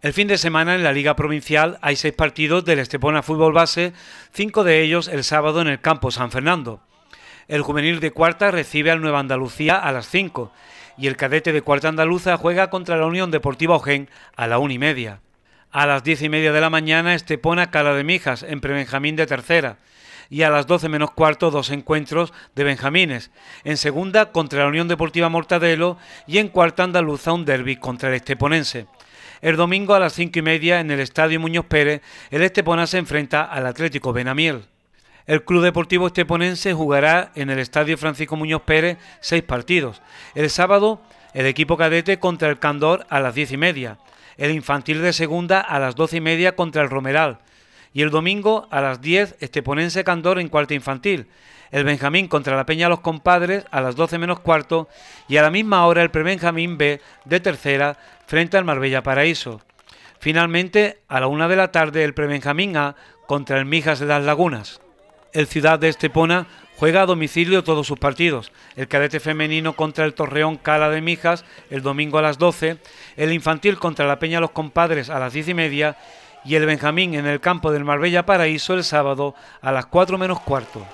El fin de semana en la Liga Provincial hay seis partidos del Estepona Fútbol Base, cinco de ellos el sábado en el Campo San Fernando. El juvenil de cuarta recibe al Nueva Andalucía a las cinco... y el cadete de cuarta andaluza juega contra la Unión Deportiva Ojen a la una y media. A las diez y media de la mañana Estepona Cala de Mijas en Prebenjamín de tercera y a las 12 menos cuarto dos encuentros de Benjamines, en segunda contra la Unión Deportiva Mortadelo y en cuarta andaluza un derby contra el Esteponense. El domingo a las cinco y media en el Estadio Muñoz Pérez, el Estepona se enfrenta al Atlético Benamiel. El Club Deportivo Esteponense jugará en el Estadio Francisco Muñoz Pérez seis partidos. El sábado, el equipo cadete contra el Candor a las diez y media. El infantil de segunda a las doce y media contra el Romeral. Y el domingo a las 10, Esteponense Candor en cuarta infantil. El Benjamín contra la Peña Los Compadres a las 12 menos cuarto. Y a la misma hora el Prebenjamín B de tercera frente al Marbella Paraíso. Finalmente, a la una de la tarde, el Prebenjamín A contra el Mijas de las Lagunas. El Ciudad de Estepona juega a domicilio todos sus partidos. El cadete femenino contra el Torreón Cala de Mijas el domingo a las 12, el infantil contra la Peña Los Compadres a las 10 y media y el Benjamín en el campo del Marbella Paraíso el sábado a las 4 menos cuarto.